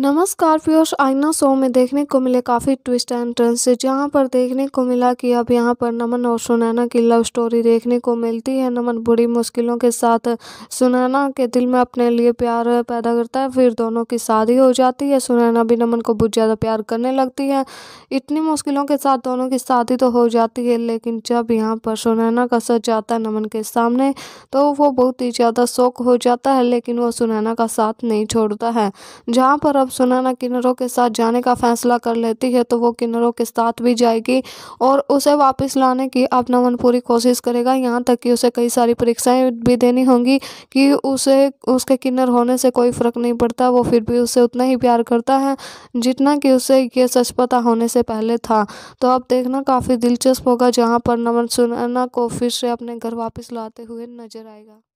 नमस्कार पीयूष आईना शो में देखने को मिले काफ़ी ट्विस्ट एंड टर्न्स जहां पर देखने को मिला कि अब यहां पर नमन और सुनैना की लव स्टोरी देखने को मिलती है नमन बुरी मुश्किलों के साथ सुनैना के दिल में अपने लिए प्यार पैदा करता है फिर दोनों की शादी हो जाती है सुनैना भी नमन को बहुत ज़्यादा प्यार करने लगती है इतनी मुश्किलों के साथ दोनों की शादी तो हो जाती है लेकिन जब यहाँ पर सुनैना का सच जाता है नमन के सामने तो वो बहुत ही ज़्यादा शौक हो जाता है लेकिन वो सुनैना का साथ नहीं छोड़ता है जहाँ पर अब सुनैना किन्नरों के साथ जाने का फैसला कर लेती है तो वो किन्नरों के साथ भी जाएगी और उसे वापस लाने की अपनावन पूरी कोशिश करेगा यहाँ तक कि उसे कई सारी परीक्षाएं भी देनी होंगी कि उसे उसके किन्नर होने से कोई फ़र्क नहीं पड़ता वो फिर भी उसे उतना ही प्यार करता है जितना कि उसे ये सच पता होने से पहले था तो अब देखना काफ़ी दिलचस्प होगा जहाँ पर नमन सुनैना को फिर से अपने घर वापस लाते हुए नजर आएगा